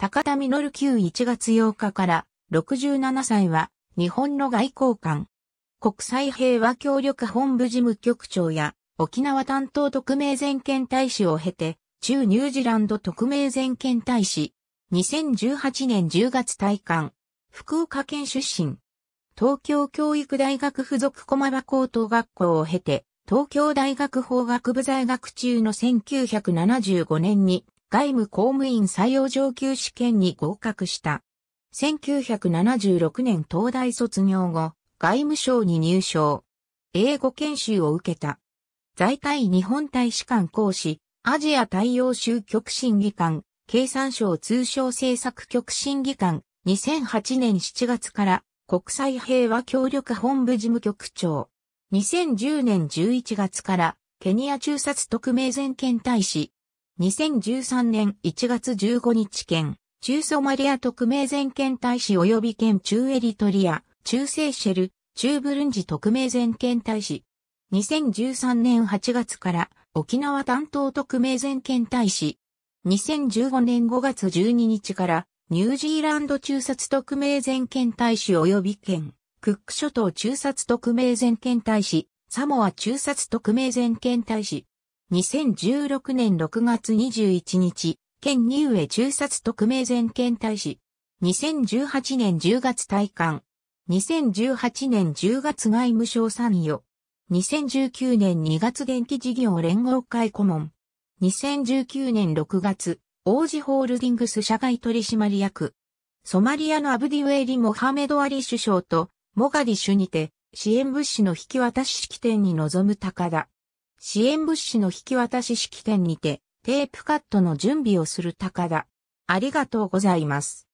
高田実旧1月8日から67歳は日本の外交官。国際平和協力本部事務局長や沖縄担当特命全権大使を経て、中ニュージーランド特命全権大使、2018年10月退官、福岡県出身、東京教育大学附属駒場高等学校を経て、東京大学法学部在学中の1975年に外務公務員採用上級試験に合格した。1976年東大卒業後、外務省に入省。英語研修を受けた。在台日本大使館講師、アジア大洋州局審議官、経産省通商政策局審議官、2008年7月から国際平和協力本部事務局長。2010年11月からケニア中殺特命全権大使、2013年1月15日県、中ソマリア特命全権大使及び県中エリトリア、中セーシェル、中ブルンジ特命全権大使。2013年8月から沖縄担当特命全権大使。2015年5月12日からニュージーランド中殺特命全権大使及び県、クック諸島中殺特命全権大使、サモア中殺特命全権大使。2016年6月21日、県ニウエ中殺特命全県大使。2018年10月退官。2018年10月外務省参与。2019年2月電気事業連合会顧問。2019年6月、王子ホールディングス社外取締役。ソマリアのアブディウェイリ・モハメド・アリ首相と、モガディ首にて、支援物資の引き渡し式典に臨む高田。支援物資の引き渡し式典にて、テープカットの準備をする高田。ありがとうございます。